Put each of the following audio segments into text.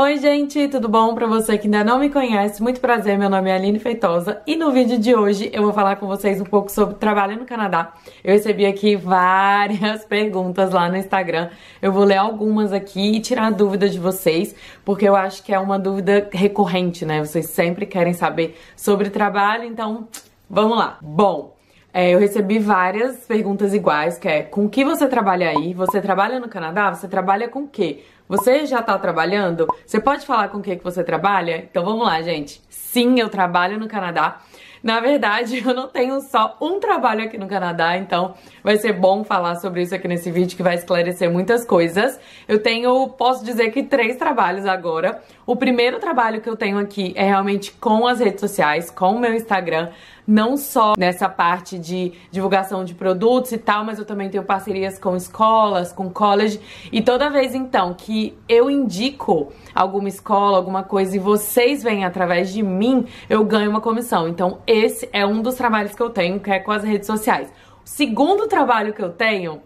Oi, gente, tudo bom? Para você que ainda não me conhece, muito prazer. Meu nome é Aline Feitosa e no vídeo de hoje eu vou falar com vocês um pouco sobre trabalho no Canadá. Eu recebi aqui várias perguntas lá no Instagram. Eu vou ler algumas aqui e tirar a dúvida de vocês, porque eu acho que é uma dúvida recorrente, né? Vocês sempre querem saber sobre trabalho, então vamos lá. Bom, é, eu recebi várias perguntas iguais, que é com que você trabalha aí? Você trabalha no Canadá? Você trabalha com o quê? Você já tá trabalhando? Você pode falar com o que, que você trabalha? Então vamos lá, gente. Sim, eu trabalho no Canadá. Na verdade, eu não tenho só um trabalho aqui no Canadá, então vai ser bom falar sobre isso aqui nesse vídeo que vai esclarecer muitas coisas. Eu tenho, posso dizer que três trabalhos agora. O primeiro trabalho que eu tenho aqui é realmente com as redes sociais, com o meu Instagram, não só nessa parte de divulgação de produtos e tal, mas eu também tenho parcerias com escolas, com college. E toda vez então que eu indico alguma escola, alguma coisa e vocês vêm através de mim, eu ganho uma comissão. Então esse é um dos trabalhos que eu tenho, que é com as redes sociais. O segundo trabalho que eu tenho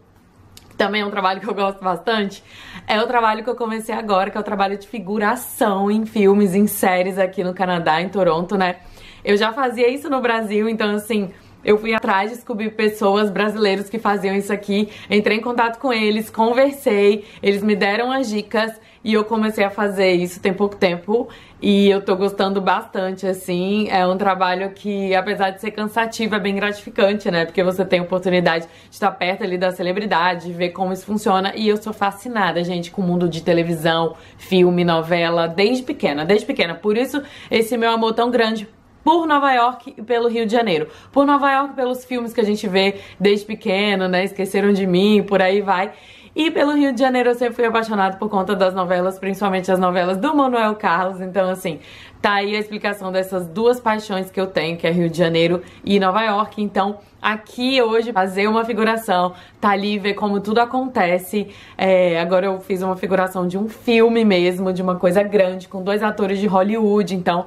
também é um trabalho que eu gosto bastante, é o trabalho que eu comecei agora, que é o trabalho de figuração em filmes, em séries aqui no Canadá, em Toronto, né? Eu já fazia isso no Brasil, então assim, eu fui atrás, descobri pessoas brasileiros que faziam isso aqui, entrei em contato com eles, conversei, eles me deram as dicas e eu comecei a fazer isso tem pouco tempo e eu tô gostando bastante, assim. É um trabalho que, apesar de ser cansativo, é bem gratificante, né? Porque você tem a oportunidade de estar perto ali da celebridade, ver como isso funciona. E eu sou fascinada, gente, com o mundo de televisão, filme, novela, desde pequena, desde pequena. Por isso, esse meu amor tão grande por Nova York e pelo Rio de Janeiro. Por Nova York, pelos filmes que a gente vê desde pequeno, né? Esqueceram de mim, por aí vai. E pelo Rio de Janeiro eu sempre fui apaixonado por conta das novelas, principalmente as novelas do Manuel Carlos. Então, assim, tá aí a explicação dessas duas paixões que eu tenho, que é Rio de Janeiro e Nova York. Então, aqui hoje, fazer uma figuração, tá ali, ver como tudo acontece. É, agora eu fiz uma figuração de um filme mesmo, de uma coisa grande, com dois atores de Hollywood. Então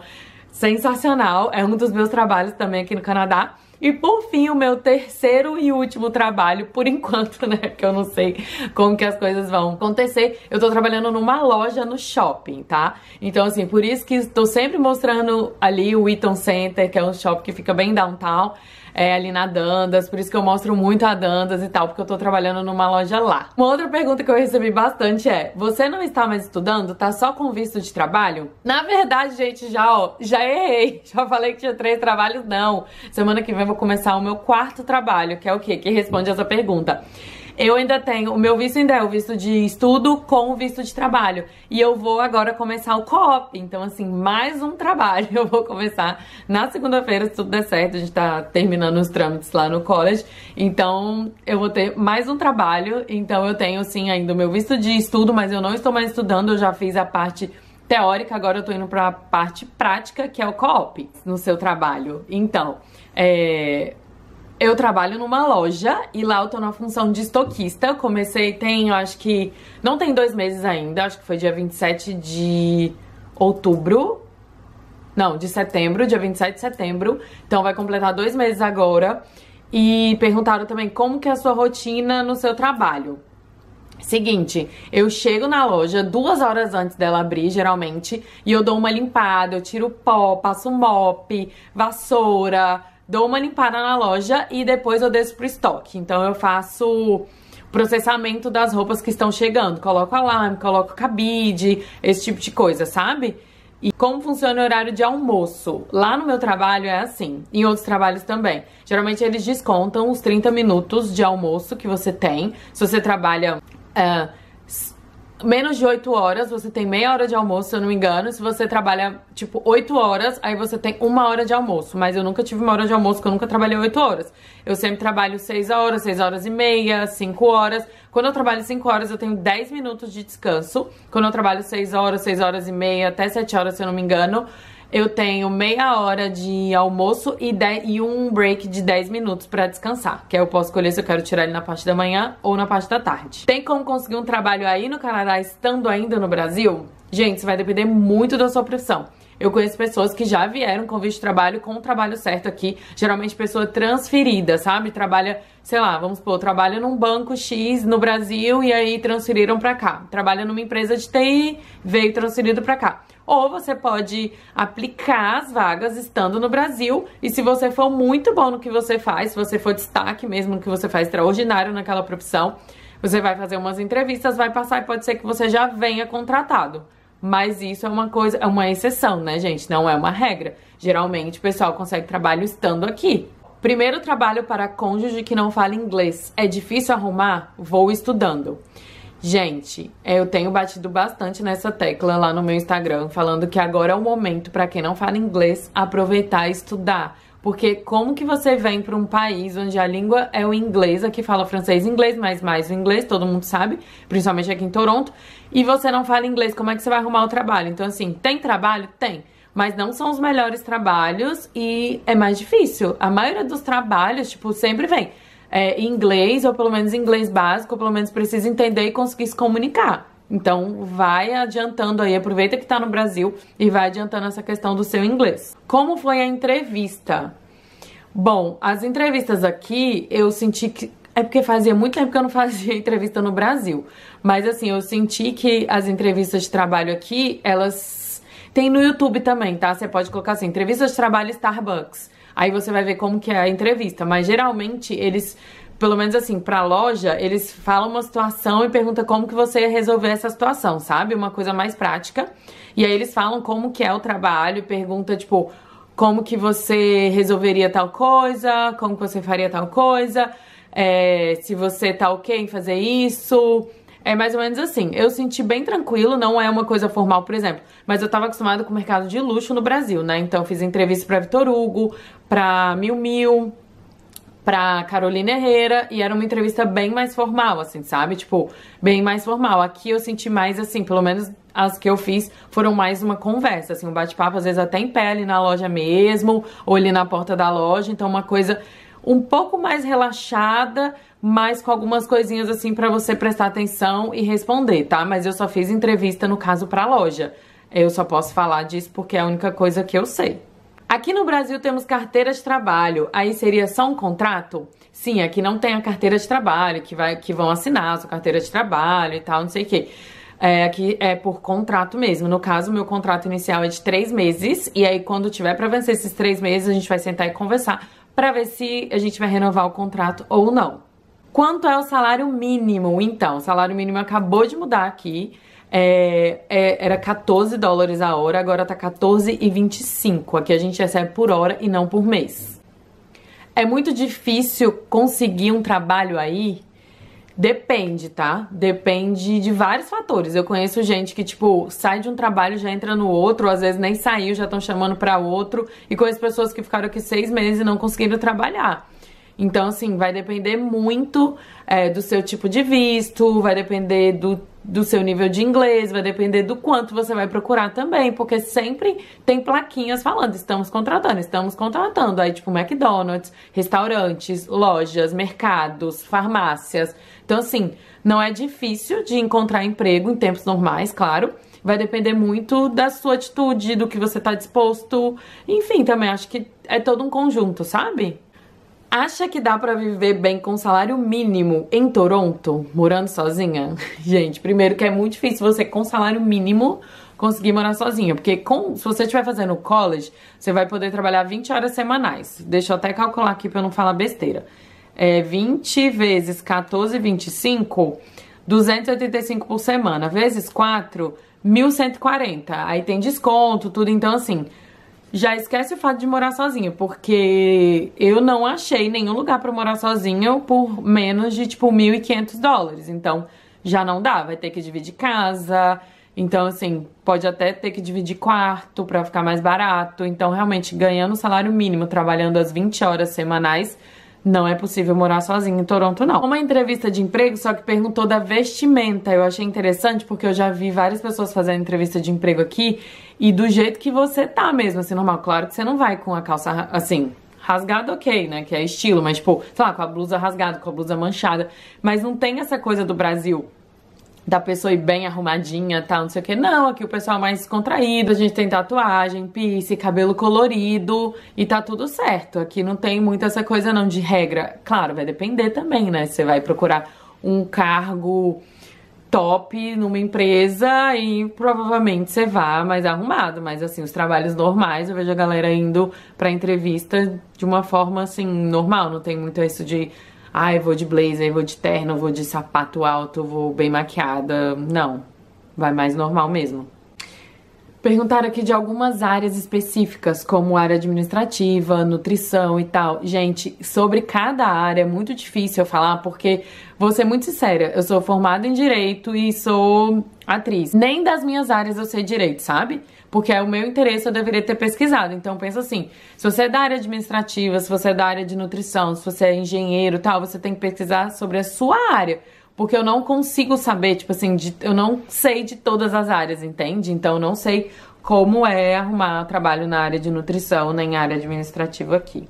sensacional, é um dos meus trabalhos também aqui no Canadá. E por fim, o meu terceiro e último trabalho, por enquanto, né? Porque eu não sei como que as coisas vão acontecer. Eu tô trabalhando numa loja no shopping, tá? Então, assim, por isso que estou sempre mostrando ali o Eaton Center, que é um shopping que fica bem downtown é, ali na Dandas, por isso que eu mostro muito a Dandas e tal, porque eu tô trabalhando numa loja lá. Uma outra pergunta que eu recebi bastante é: você não está mais estudando? Tá só com visto de trabalho? Na verdade, gente, já, ó, já errei. Já falei que tinha três trabalhos, não. Semana que vem eu vou começar o meu quarto trabalho, que é o quê? Que responde essa pergunta. Eu ainda tenho, o meu visto ainda é o visto de estudo com o visto de trabalho. E eu vou agora começar o co-op. Então, assim, mais um trabalho. Eu vou começar na segunda-feira, se tudo der certo. A gente tá terminando os trâmites lá no college. Então, eu vou ter mais um trabalho. Então, eu tenho, sim, ainda o meu visto de estudo, mas eu não estou mais estudando. Eu já fiz a parte teórica, agora eu tô indo pra parte prática, que é o co-op no seu trabalho. Então, é, eu trabalho numa loja e lá eu tô na função de estoquista. Comecei tem, eu acho que. Não tem dois meses ainda, acho que foi dia 27 de outubro. Não, de setembro, dia 27 de setembro. Então vai completar dois meses agora. E perguntaram também como que é a sua rotina no seu trabalho. Seguinte, eu chego na loja duas horas antes dela abrir, geralmente, e eu dou uma limpada, eu tiro pó, passo mop, vassoura, dou uma limpada na loja e depois eu desço pro estoque. Então eu faço processamento das roupas que estão chegando. Coloco alarme, coloco cabide, esse tipo de coisa, sabe? E como funciona o horário de almoço? Lá no meu trabalho é assim, em outros trabalhos também. Geralmente eles descontam os 30 minutos de almoço que você tem. Se você trabalha. Uh, menos de 8 horas, você tem meia hora de almoço, se eu não me engano. Se você trabalha, tipo, 8 horas, aí você tem uma hora de almoço. Mas eu nunca tive uma hora de almoço, porque eu nunca trabalhei 8 horas. Eu sempre trabalho 6 horas, 6 horas e meia, 5 horas. Quando eu trabalho 5 horas, eu tenho 10 minutos de descanso. Quando eu trabalho 6 horas, 6 horas e meia, até 7 horas, se eu não me engano, eu tenho meia hora de almoço e, de, e um break de 10 minutos para descansar. Que aí eu posso escolher se eu quero tirar ele na parte da manhã ou na parte da tarde. Tem como conseguir um trabalho aí no Canadá estando ainda no Brasil? Gente, isso vai depender muito da sua profissão. Eu conheço pessoas que já vieram com visto de trabalho com o trabalho certo aqui. Geralmente pessoa transferida, sabe? Trabalha, sei lá, vamos supor, trabalha num banco X no Brasil e aí transferiram para cá. Trabalha numa empresa de TI, veio transferido para cá ou você pode aplicar as vagas estando no Brasil. E se você for muito bom no que você faz, se você for destaque mesmo no que você faz, extraordinário naquela profissão, você vai fazer umas entrevistas, vai passar e pode ser que você já venha contratado. Mas isso é uma coisa, é uma exceção, né, gente? Não é uma regra. Geralmente o pessoal consegue trabalho estando aqui. Primeiro trabalho para cônjuge que não fala inglês. É difícil arrumar? Vou estudando. Gente, é, eu tenho batido bastante nessa tecla lá no meu Instagram, falando que agora é o momento para quem não fala inglês aproveitar e estudar. Porque como que você vem para um país onde a língua é o inglês, aqui fala francês, inglês, mais mais o inglês, todo mundo sabe, principalmente aqui em Toronto, e você não fala inglês, como é que você vai arrumar o trabalho? Então assim, tem trabalho? Tem mas não são os melhores trabalhos e é mais difícil. A maioria dos trabalhos, tipo, sempre vem é, inglês, ou pelo menos inglês básico, ou pelo menos precisa entender e conseguir se comunicar. Então vai adiantando aí, aproveita que tá no Brasil e vai adiantando essa questão do seu inglês. Como foi a entrevista? Bom, as entrevistas aqui eu senti que é porque fazia muito tempo que eu não fazia entrevista no Brasil. Mas assim, eu senti que as entrevistas de trabalho aqui, elas tem no YouTube também, tá? Você pode colocar assim, entrevistas de trabalho Starbucks. Aí você vai ver como que é a entrevista. Mas geralmente eles pelo menos assim, pra loja, eles falam uma situação e perguntam como que você ia resolver essa situação, sabe? Uma coisa mais prática. E aí eles falam como que é o trabalho pergunta, tipo, como que você resolveria tal coisa, como que você faria tal coisa, é, se você tá ok em fazer isso, é mais ou menos assim. Eu senti bem tranquilo, não é uma coisa formal, por exemplo. Mas eu tava acostumada com o mercado de luxo no Brasil, né? Então fiz entrevista pra Vitor Hugo, pra Mil Mil, pra Carolina Herrera. E era uma entrevista bem mais formal, assim, sabe? Tipo, bem mais formal. Aqui eu senti mais assim, pelo menos as que eu fiz foram mais uma conversa, assim, um bate-papo, às vezes até em pé ali na loja mesmo, ou ali na porta da loja. Então uma coisa um pouco mais relaxada, mas com algumas coisinhas assim para você prestar atenção e responder, tá? Mas eu só fiz entrevista no caso para loja. Eu só posso falar disso porque é a única coisa que eu sei. Aqui no Brasil temos carteira de trabalho, aí seria só um contrato? Sim, aqui não tem a carteira de trabalho, que, vai, que vão assinar a sua carteira de trabalho e tal, não sei o quê. É, aqui é por contrato mesmo. No caso, meu contrato inicial é de três meses, e aí quando tiver para vencer esses três meses, a gente vai sentar e conversar para ver se a gente vai renovar o contrato ou não. Quanto é o salário mínimo? Então, o salário mínimo acabou de mudar aqui. É, é, era 14 dólares a hora, agora tá 14,25. Aqui a gente recebe por hora e não por mês. É muito difícil conseguir um trabalho aí? Depende, tá? Depende de vários fatores. Eu conheço gente que, tipo, sai de um trabalho já entra no outro, às vezes nem saiu, já estão chamando para outro. E conheço pessoas que ficaram aqui seis meses e não conseguiram trabalhar. Então, assim, vai depender muito é, do seu tipo de visto, vai depender do, do seu nível de inglês, vai depender do quanto você vai procurar também, porque sempre tem plaquinhas falando: estamos contratando, estamos contratando. Aí, tipo, McDonald's, restaurantes, lojas, mercados, farmácias. Então, assim, não é difícil de encontrar emprego em tempos normais, claro. Vai depender muito da sua atitude, do que você está disposto. Enfim, também acho que é todo um conjunto, sabe? acha que dá para viver bem com salário mínimo em Toronto, morando sozinha? Gente, primeiro que é muito difícil você com salário mínimo conseguir morar sozinha, porque com, se você estiver fazendo college, você vai poder trabalhar 20 horas semanais. Deixa eu até calcular aqui para eu não falar besteira. É 20 vezes 14,25, 285 por semana, vezes 4, 1.140. Aí tem desconto, tudo então assim, já esquece o fato de morar sozinha, porque eu não achei nenhum lugar para morar sozinha por menos de tipo 1.500 dólares. Então já não dá, vai ter que dividir casa. Então, assim, pode até ter que dividir quarto para ficar mais barato. Então, realmente, ganhando salário mínimo, trabalhando as 20 horas semanais, não é possível morar sozinho em Toronto, não. Uma entrevista de emprego, só que perguntou da vestimenta. Eu achei interessante porque eu já vi várias pessoas fazendo entrevista de emprego aqui e do jeito que você tá mesmo, assim, normal. Claro que você não vai com a calça assim. Rasgado, ok, né? Que é estilo, mas tipo, sei lá, com a blusa rasgada, com a blusa manchada. Mas não tem essa coisa do Brasil da pessoa ir bem arrumadinha, tal, não sei o que. Não, aqui o pessoal é mais contraído, a gente tem tatuagem, piercing, cabelo colorido e tá tudo certo. Aqui não tem muito essa coisa não de regra. Claro, vai depender também, né? Você vai procurar um cargo top numa empresa e provavelmente você vá mais arrumado, mas assim, os trabalhos normais, eu vejo a galera indo para entrevista de uma forma assim normal, não tem muito isso de ai, ah, vou de blazer, vou de terno, vou de sapato alto, vou bem maquiada. Não. Vai mais normal mesmo. Perguntaram aqui de algumas áreas específicas, como área administrativa, nutrição e tal. Gente, sobre cada área é muito difícil eu falar, porque vou ser muito sincera, eu sou formada em direito e sou atriz. Nem das minhas áreas eu sei direito, sabe? porque é o meu interesse, eu deveria ter pesquisado. Então pensa assim, se você é da área administrativa, se você é da área de nutrição, se você é engenheiro, tal, você tem que pesquisar sobre a sua área, porque eu não consigo saber, tipo assim, de, eu não sei de todas as áreas, entende? Então eu não sei como é arrumar trabalho na área de nutrição, nem área administrativa aqui.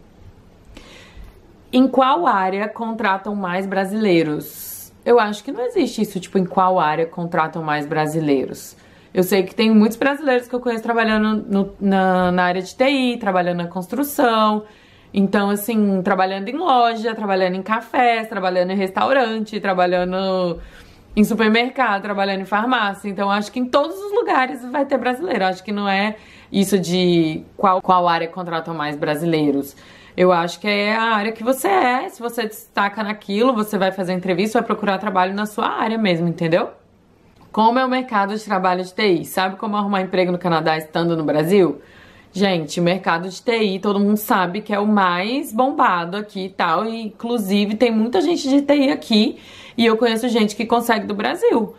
Em qual área contratam mais brasileiros? Eu acho que não existe isso, tipo, em qual área contratam mais brasileiros. Eu sei que tem muitos brasileiros que eu conheço trabalhando no, na, na área de TI, trabalhando na construção. Então, assim, trabalhando em loja, trabalhando em cafés, trabalhando em restaurante, trabalhando em supermercado, trabalhando em farmácia. Então, acho que em todos os lugares vai ter brasileiro. Acho que não é isso de qual, qual área contrata mais brasileiros. Eu acho que é a área que você é. Se você destaca naquilo, você vai fazer entrevista, vai procurar trabalho na sua área mesmo, entendeu? Como é o mercado de trabalho de TI? Sabe como arrumar emprego no Canadá estando no Brasil? Gente, o mercado de TI, todo mundo sabe que é o mais bombado aqui e tal. E, inclusive, tem muita gente de TI aqui. E eu conheço gente que consegue do Brasil.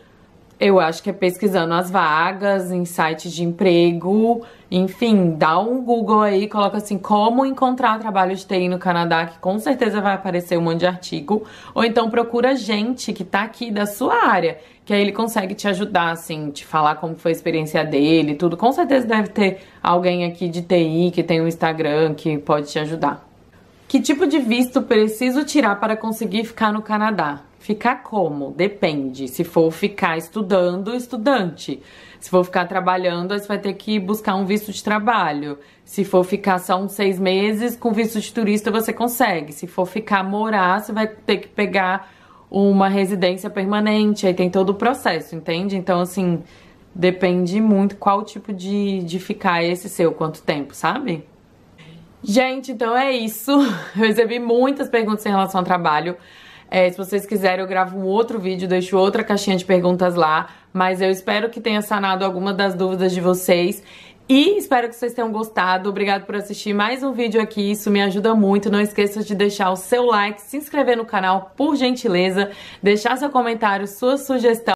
Eu acho que é pesquisando as vagas em sites de emprego, enfim, dá um Google aí, coloca assim como encontrar trabalho de TI no Canadá, que com certeza vai aparecer um monte de artigo, ou então procura gente que tá aqui da sua área, que aí ele consegue te ajudar assim, te falar como foi a experiência dele, tudo. Com certeza deve ter alguém aqui de TI que tem um Instagram que pode te ajudar. Que tipo de visto preciso tirar para conseguir ficar no Canadá? Ficar como? Depende. Se for ficar estudando, estudante. Se for ficar trabalhando, você vai ter que buscar um visto de trabalho. Se for ficar só uns seis meses, com visto de turista você consegue. Se for ficar morar, você vai ter que pegar uma residência permanente. Aí tem todo o processo, entende? Então, assim, depende muito qual tipo de, de ficar esse seu, quanto tempo, sabe? Gente, então é isso. Eu recebi muitas perguntas em relação ao trabalho. É, se vocês quiserem, eu gravo um outro vídeo, deixo outra caixinha de perguntas lá. Mas eu espero que tenha sanado alguma das dúvidas de vocês. E espero que vocês tenham gostado. Obrigado por assistir mais um vídeo aqui. Isso me ajuda muito. Não esqueça de deixar o seu like, se inscrever no canal, por gentileza, deixar seu comentário, sua sugestão.